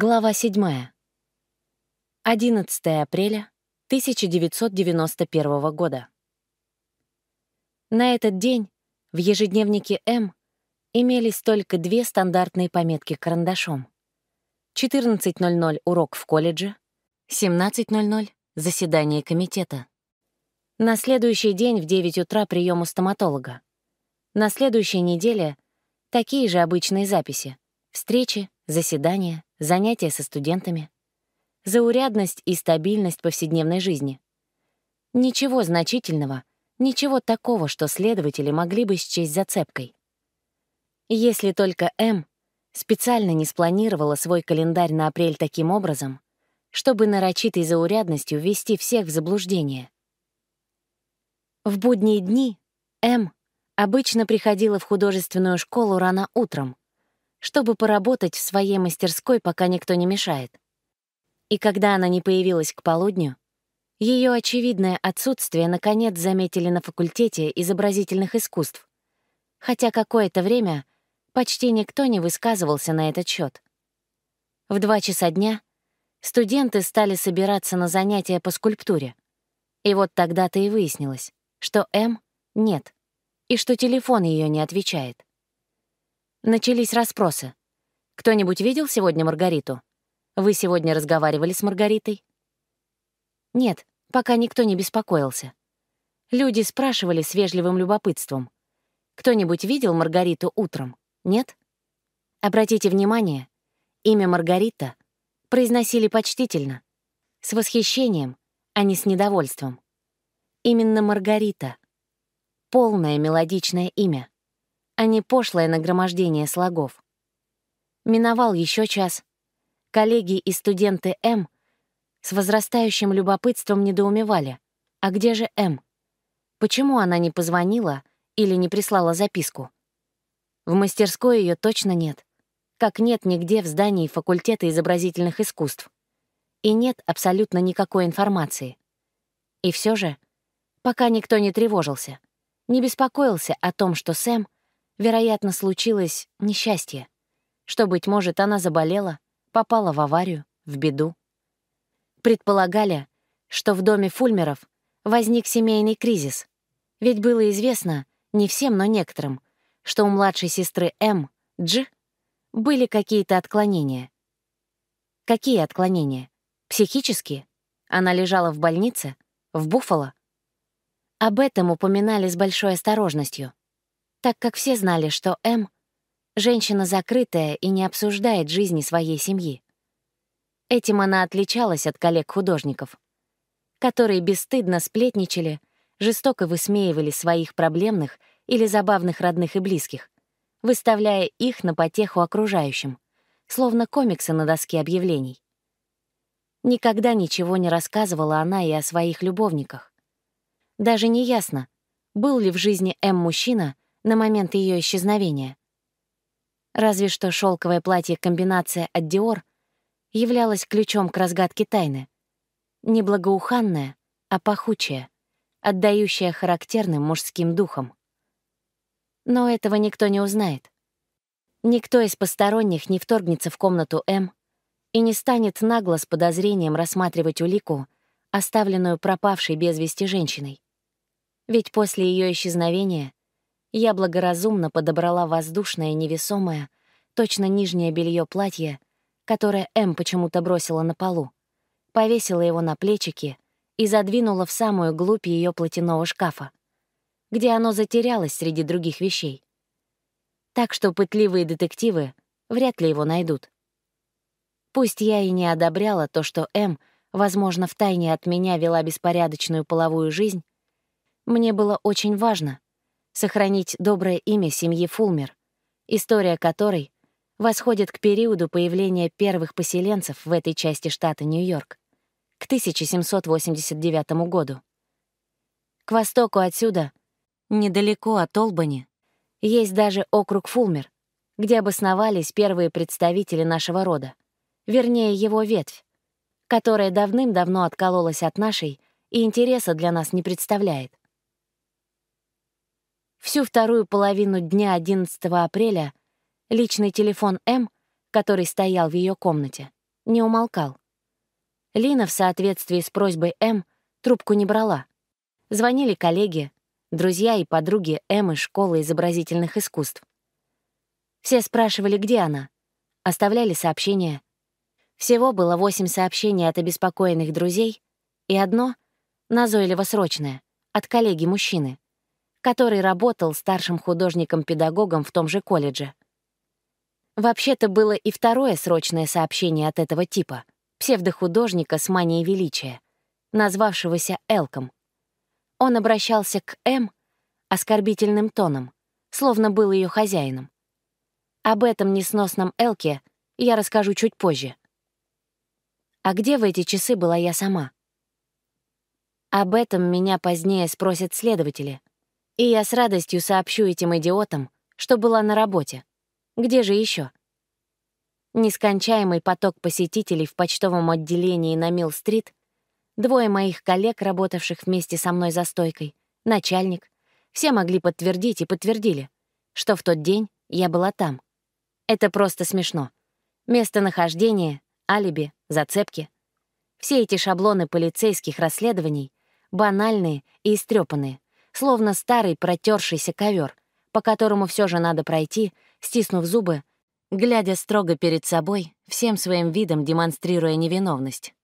Глава 7. 11 апреля 1991 года. На этот день в ежедневнике М имелись только две стандартные пометки карандашом. 14.00 — урок в колледже, 17.00 — заседание комитета. На следующий день в 9 утра прием у стоматолога. На следующей неделе — такие же обычные записи — встречи, заседания, занятия со студентами. Заурядность и стабильность повседневной жизни. Ничего значительного, ничего такого, что следователи могли бы счесть зацепкой. Если только М специально не спланировала свой календарь на апрель таким образом, чтобы нарочитой заурядностью ввести всех в заблуждение. В будние дни М обычно приходила в художественную школу рано утром, чтобы поработать в своей мастерской, пока никто не мешает. И когда она не появилась к полудню, ее очевидное отсутствие наконец заметили на факультете изобразительных искусств, хотя какое-то время почти никто не высказывался на этот счет. В два часа дня студенты стали собираться на занятия по скульптуре. И вот тогда-то и выяснилось, что М нет, и что телефон ее не отвечает. Начались расспросы. «Кто-нибудь видел сегодня Маргариту? Вы сегодня разговаривали с Маргаритой?» Нет, пока никто не беспокоился. Люди спрашивали с вежливым любопытством. «Кто-нибудь видел Маргариту утром? Нет?» Обратите внимание, имя Маргарита произносили почтительно, с восхищением, а не с недовольством. Именно Маргарита. Полное мелодичное имя а не пошлое нагромождение слогов. Миновал еще час. Коллеги и студенты М с возрастающим любопытством недоумевали. А где же М? Почему она не позвонила или не прислала записку? В мастерской ее точно нет. Как нет нигде в здании факультета изобразительных искусств. И нет абсолютно никакой информации. И все же, пока никто не тревожился, не беспокоился о том, что Сэм — Вероятно, случилось несчастье. Что, быть может, она заболела, попала в аварию, в беду. Предполагали, что в доме Фульмеров возник семейный кризис. Ведь было известно, не всем, но некоторым, что у младшей сестры М, Дж, были какие-то отклонения. Какие отклонения? Психические? Она лежала в больнице? В Буффало? Об этом упоминали с большой осторожностью так как все знали, что М — женщина закрытая и не обсуждает жизни своей семьи. Этим она отличалась от коллег-художников, которые бесстыдно сплетничали, жестоко высмеивали своих проблемных или забавных родных и близких, выставляя их на потеху окружающим, словно комиксы на доске объявлений. Никогда ничего не рассказывала она и о своих любовниках. Даже неясно, был ли в жизни М мужчина — на момент ее исчезновения. Разве что шелковое платье-комбинация от Dior являлось ключом к разгадке тайны. Не благоуханное, а пахучее, отдающее характерным мужским духом. Но этого никто не узнает. Никто из посторонних не вторгнется в комнату М и не станет нагло с подозрением рассматривать улику, оставленную пропавшей без вести женщиной. Ведь после ее исчезновения я благоразумно подобрала воздушное невесомое, точно нижнее белье платье, которое М почему-то бросила на полу, повесила его на плечики и задвинула в самую глубь ее платяного шкафа, где оно затерялось среди других вещей. Так что пытливые детективы вряд ли его найдут. Пусть я и не одобряла то, что М, возможно, втайне от меня вела беспорядочную половую жизнь, мне было очень важно, сохранить доброе имя семьи Фулмер, история которой восходит к периоду появления первых поселенцев в этой части штата Нью-Йорк, к 1789 году. К востоку отсюда, недалеко от Олбани, есть даже округ Фулмер, где обосновались первые представители нашего рода, вернее, его ветвь, которая давным-давно откололась от нашей и интереса для нас не представляет. Всю вторую половину дня 11 апреля личный телефон М, который стоял в ее комнате, не умолкал. Лина в соответствии с просьбой М трубку не брала. Звонили коллеги, друзья и подруги из школы изобразительных искусств. Все спрашивали, где она, оставляли сообщения. Всего было восемь сообщений от обеспокоенных друзей и одно — назойливо-срочное, от коллеги-мужчины, который работал старшим художником-педагогом в том же колледже. Вообще-то было и второе срочное сообщение от этого типа, псевдохудожника с манией величия, назвавшегося Элком. Он обращался к М оскорбительным тоном, словно был ее хозяином. Об этом несносном Элке я расскажу чуть позже. А где в эти часы была я сама? Об этом меня позднее спросят следователи, и я с радостью сообщу этим идиотам, что была на работе. Где же еще? Нескончаемый поток посетителей в почтовом отделении на Милл-стрит, двое моих коллег, работавших вместе со мной за стойкой, начальник, все могли подтвердить и подтвердили, что в тот день я была там. Это просто смешно. Местонахождение, алиби, зацепки. Все эти шаблоны полицейских расследований банальные и истрепанные — словно старый протершийся ковер, по которому все же надо пройти, стиснув зубы, глядя строго перед собой, всем своим видом демонстрируя невиновность.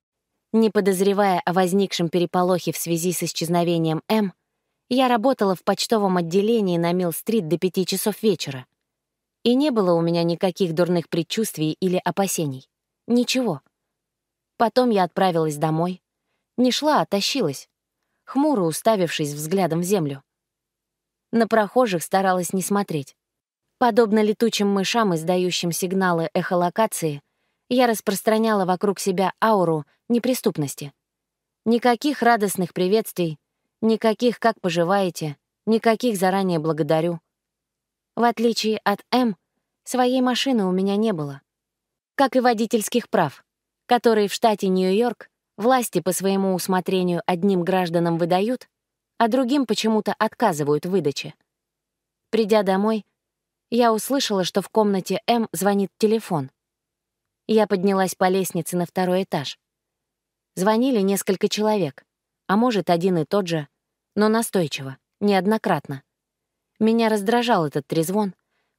Не подозревая о возникшем переполохе в связи с исчезновением М, я работала в почтовом отделении на Милл-стрит до пяти часов вечера. И не было у меня никаких дурных предчувствий или опасений. Ничего. Потом я отправилась домой. Не шла, а тащилась хмуро уставившись взглядом в землю. На прохожих старалась не смотреть. Подобно летучим мышам, издающим сигналы эхолокации, я распространяла вокруг себя ауру неприступности. Никаких радостных приветствий, никаких «как поживаете», никаких «заранее благодарю». В отличие от М, своей машины у меня не было. Как и водительских прав, которые в штате Нью-Йорк Власти по своему усмотрению одним гражданам выдают, а другим почему-то отказывают в выдаче. Придя домой, я услышала, что в комнате М звонит телефон. Я поднялась по лестнице на второй этаж. Звонили несколько человек, а может, один и тот же, но настойчиво, неоднократно. Меня раздражал этот трезвон.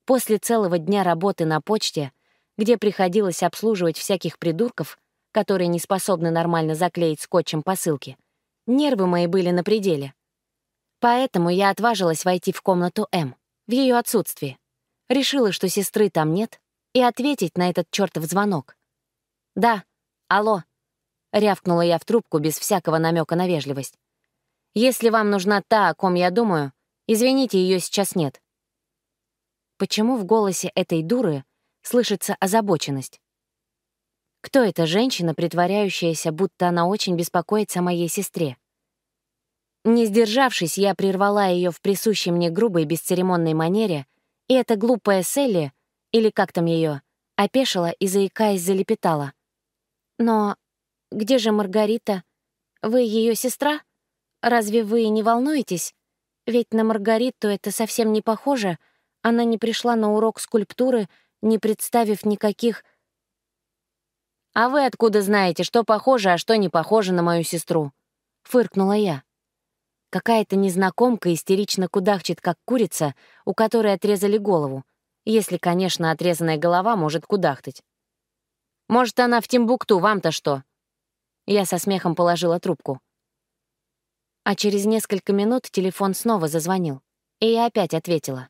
После целого дня работы на почте, где приходилось обслуживать всяких придурков, которые не способны нормально заклеить скотчем посылки. Нервы мои были на пределе. Поэтому я отважилась войти в комнату М, в ее отсутствие. Решила, что сестры там нет, и ответить на этот чертов звонок. «Да, алло», — рявкнула я в трубку без всякого намека на вежливость. «Если вам нужна та, о ком я думаю, извините, ее сейчас нет». Почему в голосе этой дуры слышится озабоченность? Кто эта женщина, притворяющаяся, будто она очень беспокоится о моей сестре? Не сдержавшись, я прервала ее в присущей мне грубой бесцеремонной манере, и эта глупая Селли, или как там ее, опешила и, заикаясь, залепетала. «Но где же Маргарита? Вы ее сестра? Разве вы не волнуетесь? Ведь на Маргариту это совсем не похоже. Она не пришла на урок скульптуры, не представив никаких «А вы откуда знаете, что похоже, а что не похоже на мою сестру?» — фыркнула я. Какая-то незнакомка истерично кудахчет, как курица, у которой отрезали голову. Если, конечно, отрезанная голова может кудахтать. «Может, она в Тимбукту, вам-то что?» Я со смехом положила трубку. А через несколько минут телефон снова зазвонил, и я опять ответила.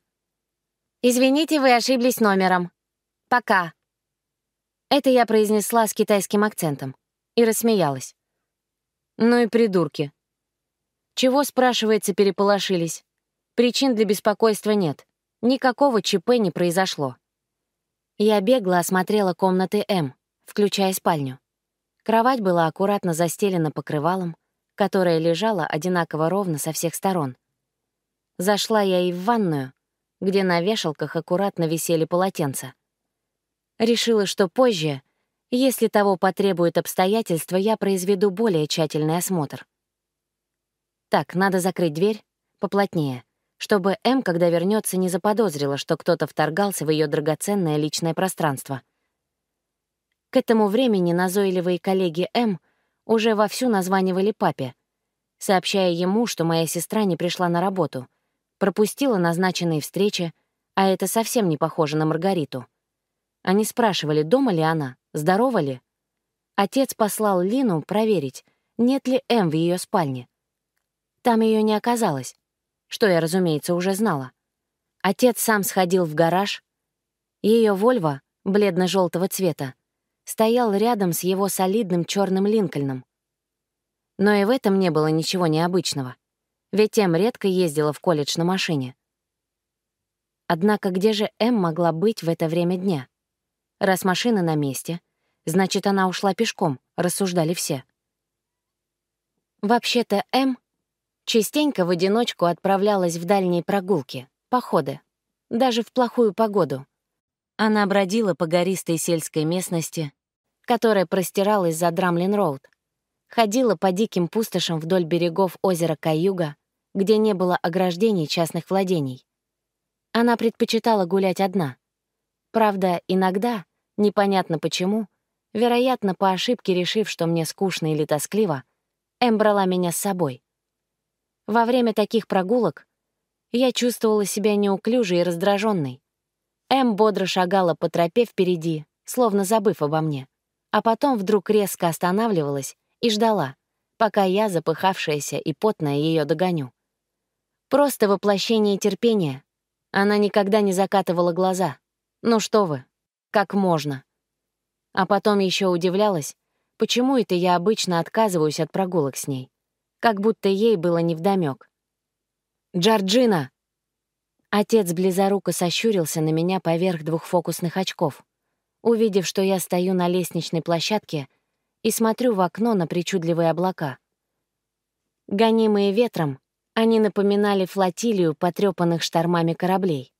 «Извините, вы ошиблись номером. Пока». Это я произнесла с китайским акцентом и рассмеялась. Ну и придурки. Чего, спрашивается, переполошились? Причин для беспокойства нет. Никакого ЧП не произошло. Я бегло осмотрела комнаты М, включая спальню. Кровать была аккуратно застелена покрывалом, которое лежало одинаково ровно со всех сторон. Зашла я и в ванную, где на вешалках аккуратно висели полотенца — Решила, что позже, если того потребуют обстоятельства, я произведу более тщательный осмотр. Так, надо закрыть дверь поплотнее, чтобы М, когда вернется, не заподозрила, что кто-то вторгался в ее драгоценное личное пространство. К этому времени назойливые коллеги М уже вовсю названивали папе, сообщая ему, что моя сестра не пришла на работу, пропустила назначенные встречи, а это совсем не похоже на Маргариту. Они спрашивали, дома ли она, здорова ли. Отец послал Лину проверить, нет ли Эм в ее спальне. Там ее не оказалось, что я, разумеется, уже знала. Отец сам сходил в гараж. Ее Вольво, бледно-желтого цвета, стоял рядом с его солидным черным Линкольном. Но и в этом не было ничего необычного, ведь Эм редко ездила в колледж на машине. Однако где же Эм могла быть в это время дня? Раз машина на месте, значит, она ушла пешком, рассуждали все. Вообще-то М частенько в одиночку отправлялась в дальние прогулки, походы, даже в плохую погоду. Она бродила по гористой сельской местности, которая простиралась за Драмлин-Роуд, ходила по диким пустошам вдоль берегов озера Каюга, где не было ограждений частных владений. Она предпочитала гулять одна — Правда, иногда, непонятно почему, вероятно, по ошибке решив, что мне скучно или тоскливо, Эм брала меня с собой. Во время таких прогулок я чувствовала себя неуклюжей и раздраженной. Эм бодро шагала по тропе впереди, словно забыв обо мне, а потом вдруг резко останавливалась и ждала, пока я, запыхавшаяся и потная, ее догоню. Просто воплощение терпения. Она никогда не закатывала глаза, ну что вы, как можно? А потом еще удивлялась, почему это я обычно отказываюсь от прогулок с ней, как будто ей было невдомёк. «Джорджина!» Отец близоруко сощурился на меня поверх двух фокусных очков, увидев, что я стою на лестничной площадке и смотрю в окно на причудливые облака. Гонимые ветром, они напоминали флотилию потрёпанных штормами кораблей.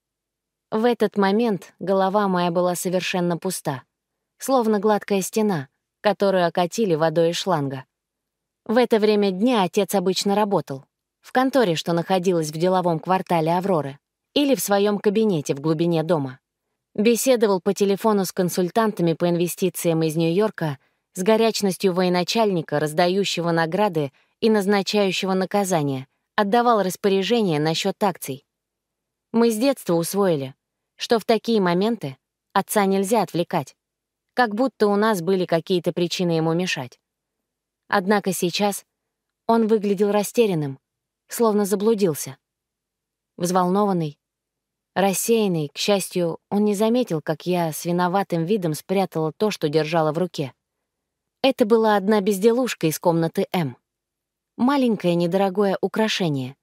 В этот момент голова моя была совершенно пуста, словно гладкая стена, которую окатили водой из шланга. В это время дня отец обычно работал. В конторе, что находилась в деловом квартале Авроры, или в своем кабинете в глубине дома. Беседовал по телефону с консультантами по инвестициям из Нью-Йорка с горячностью военачальника, раздающего награды и назначающего наказания, отдавал распоряжение насчет акций. Мы с детства усвоили, что в такие моменты отца нельзя отвлекать, как будто у нас были какие-то причины ему мешать. Однако сейчас он выглядел растерянным, словно заблудился. Взволнованный, рассеянный, к счастью, он не заметил, как я с виноватым видом спрятала то, что держала в руке. Это была одна безделушка из комнаты М. Маленькое недорогое украшение,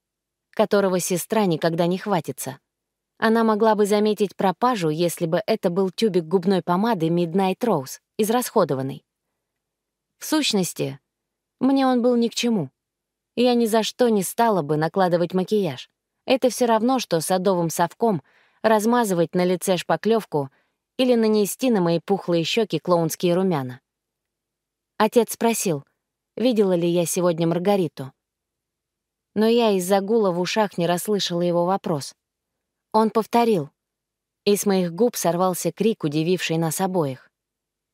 которого сестра никогда не хватится. Она могла бы заметить пропажу, если бы это был тюбик губной помады Midnight Rose, израсходованный. В сущности, мне он был ни к чему. Я ни за что не стала бы накладывать макияж. Это все равно, что садовым совком размазывать на лице шпаклевку или нанести на мои пухлые щеки клоунские румяна. Отец спросил, видела ли я сегодня Маргариту. Но я из-за гула в ушах не расслышала его вопрос. Он повторил. И с моих губ сорвался крик, удививший нас обоих.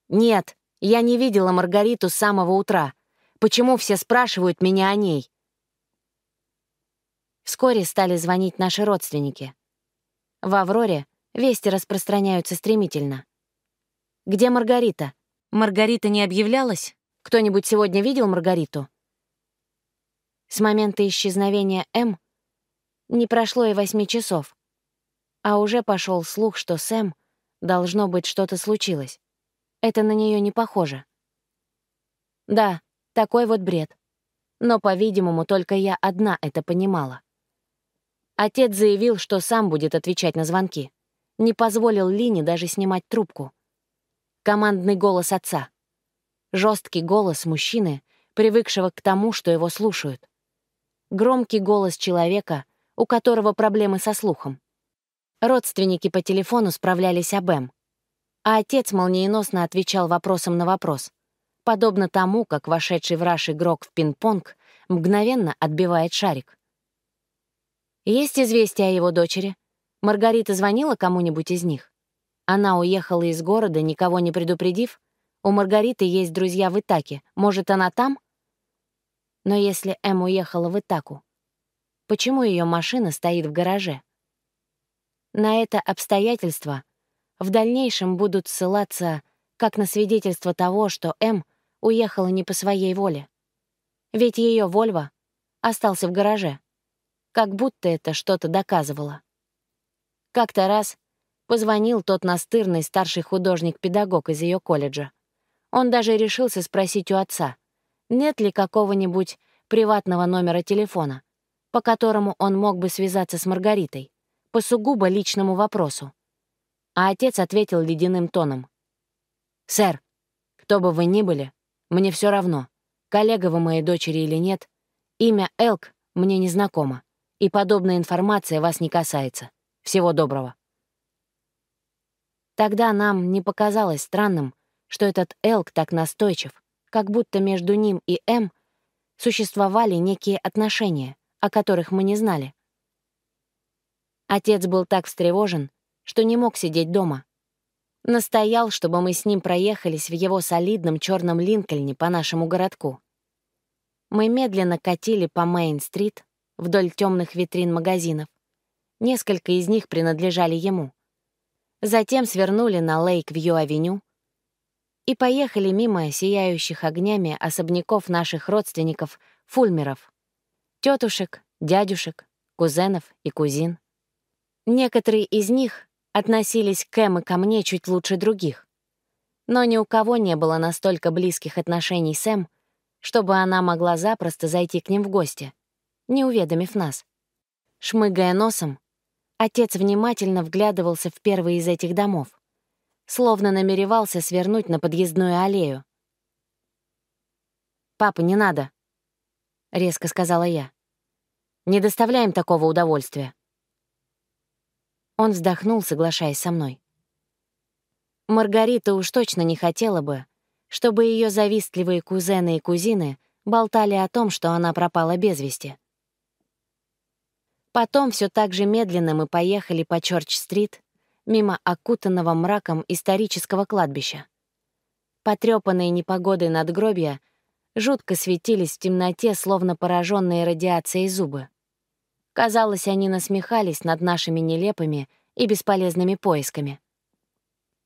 «Нет, я не видела Маргариту с самого утра. Почему все спрашивают меня о ней?» Вскоре стали звонить наши родственники. В «Авроре» вести распространяются стремительно. «Где Маргарита? Маргарита не объявлялась? Кто-нибудь сегодня видел Маргариту?» С момента исчезновения М не прошло и восьми часов. А уже пошел слух, что Сэм, должно быть, что-то случилось. Это на нее не похоже. Да, такой вот бред. Но, по-видимому, только я одна это понимала. Отец заявил, что сам будет отвечать на звонки. Не позволил Лине даже снимать трубку. Командный голос отца. Жесткий голос мужчины, привыкшего к тому, что его слушают. Громкий голос человека, у которого проблемы со слухом. Родственники по телефону справлялись об Эм, а отец молниеносно отвечал вопросом на вопрос, подобно тому, как вошедший в раш игрок в пинг-понг мгновенно отбивает шарик. Есть известие о его дочери? Маргарита звонила кому-нибудь из них? Она уехала из города, никого не предупредив? У Маргариты есть друзья в Итаке. Может, она там? Но если Эм уехала в Итаку, почему ее машина стоит в гараже? На это обстоятельство в дальнейшем будут ссылаться как на свидетельство того, что М уехала не по своей воле. Ведь ее «Вольво» остался в гараже. Как будто это что-то доказывало. Как-то раз позвонил тот настырный старший художник-педагог из ее колледжа. Он даже решился спросить у отца, нет ли какого-нибудь приватного номера телефона, по которому он мог бы связаться с Маргаритой по сугубо личному вопросу. А отец ответил ледяным тоном. «Сэр, кто бы вы ни были, мне все равно, коллега вы моей дочери или нет, имя Элк мне не знакомо, и подобная информация вас не касается. Всего доброго». Тогда нам не показалось странным, что этот Элк так настойчив, как будто между ним и М существовали некие отношения, о которых мы не знали. Отец был так встревожен, что не мог сидеть дома. Настоял, чтобы мы с ним проехались в его солидном черном Линкольне по нашему городку. Мы медленно катили по Мейн-стрит вдоль темных витрин магазинов. Несколько из них принадлежали ему. Затем свернули на Лейк-Вью-авеню и поехали мимо сияющих огнями особняков наших родственников, фульмеров, тетушек, дядюшек, кузенов и кузин. Некоторые из них относились к Эм и ко мне чуть лучше других. Но ни у кого не было настолько близких отношений с Эм, чтобы она могла запросто зайти к ним в гости, не уведомив нас. Шмыгая носом, отец внимательно вглядывался в первый из этих домов, словно намеревался свернуть на подъездную аллею. «Папа, не надо», — резко сказала я. «Не доставляем такого удовольствия». Он вздохнул, соглашаясь со мной. Маргарита уж точно не хотела бы, чтобы ее завистливые кузены и кузины болтали о том, что она пропала без вести. Потом все так же медленно мы поехали по Чорч-стрит, мимо окутанного мраком исторического кладбища. Потрёпанные непогодой надгробья жутко светились в темноте, словно пораженные радиацией зубы. Казалось, они насмехались над нашими нелепыми и бесполезными поисками.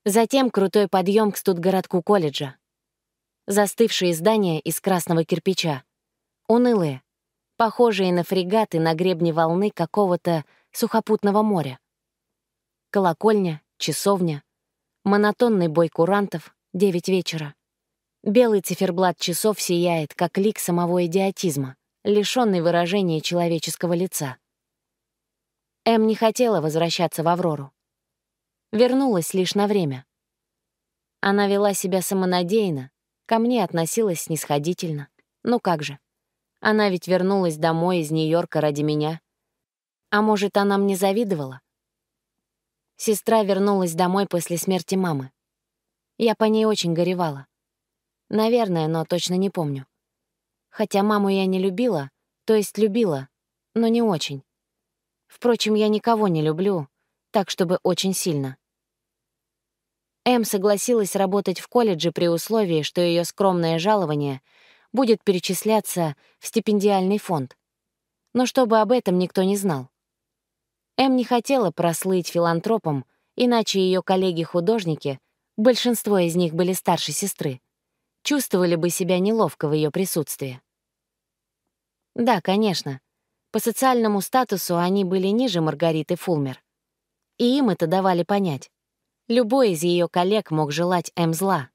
Затем крутой подъем к студгородку колледжа. Застывшие здания из красного кирпича. Унылые, похожие на фрегаты на гребне волны какого-то сухопутного моря. Колокольня, часовня, монотонный бой курантов, 9 вечера. Белый циферблат часов сияет, как лик самого идиотизма, лишённый выражения человеческого лица. Эм не хотела возвращаться в Аврору. Вернулась лишь на время. Она вела себя самонадеянно, ко мне относилась снисходительно. Ну как же. Она ведь вернулась домой из Нью-Йорка ради меня. А может, она мне завидовала? Сестра вернулась домой после смерти мамы. Я по ней очень горевала. Наверное, но точно не помню. Хотя маму я не любила, то есть любила, но не очень. Впрочем, я никого не люблю, так чтобы очень сильно. М согласилась работать в колледже при условии, что ее скромное жалование будет перечисляться в стипендиальный фонд. Но чтобы об этом никто не знал. М не хотела прослыть филантропом, иначе ее коллеги-художники, большинство из них были старше сестры, чувствовали бы себя неловко в ее присутствии. Да, конечно, по социальному статусу они были ниже Маргариты Фулмер. И им это давали понять. Любой из ее коллег мог желать М зла.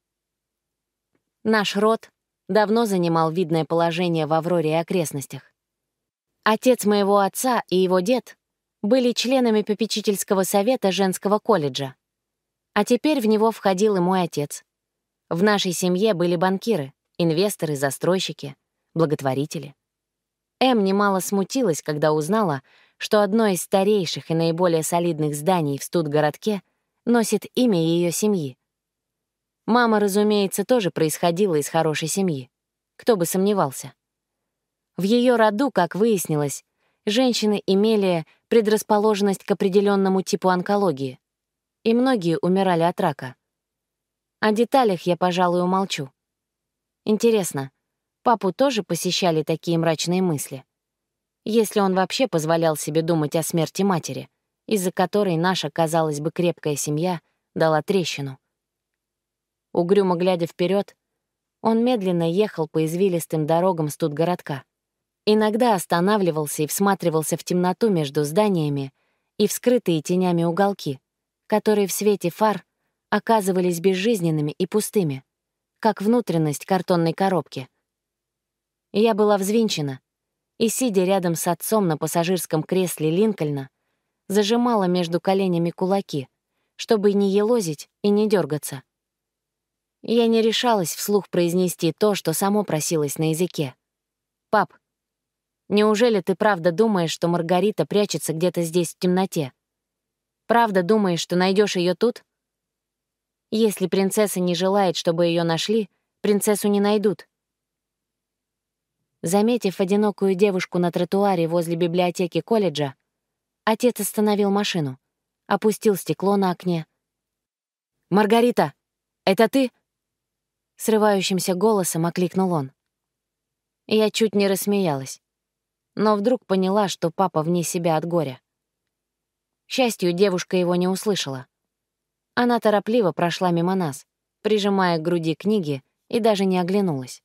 Наш род давно занимал видное положение в Авроре и окрестностях. Отец моего отца и его дед были членами попечительского совета женского колледжа. А теперь в него входил и мой отец. В нашей семье были банкиры, инвесторы, застройщики, благотворители. Эм немало смутилась, когда узнала, что одно из старейших и наиболее солидных зданий в студгородке носит имя ее семьи. Мама, разумеется, тоже происходила из хорошей семьи. Кто бы сомневался. В ее роду, как выяснилось, женщины имели предрасположенность к определенному типу онкологии, и многие умирали от рака. О деталях я, пожалуй, умолчу. Интересно, Папу тоже посещали такие мрачные мысли. Если он вообще позволял себе думать о смерти матери, из-за которой наша, казалось бы, крепкая семья дала трещину. Угрюмо глядя вперед, он медленно ехал по извилистым дорогам студгородка. Иногда останавливался и всматривался в темноту между зданиями и вскрытые тенями уголки, которые в свете фар оказывались безжизненными и пустыми, как внутренность картонной коробки — я была взвинчена и, сидя рядом с отцом на пассажирском кресле Линкольна, зажимала между коленями кулаки, чтобы не елозить и не дергаться. Я не решалась вслух произнести то, что само просилось на языке. «Пап, неужели ты правда думаешь, что Маргарита прячется где-то здесь в темноте? Правда думаешь, что найдешь ее тут?» Если принцесса не желает, чтобы ее нашли, принцессу не найдут. Заметив одинокую девушку на тротуаре возле библиотеки колледжа, отец остановил машину, опустил стекло на окне. «Маргарита, это ты?» Срывающимся голосом окликнул он. Я чуть не рассмеялась, но вдруг поняла, что папа вне себя от горя. К счастью, девушка его не услышала. Она торопливо прошла мимо нас, прижимая к груди книги, и даже не оглянулась.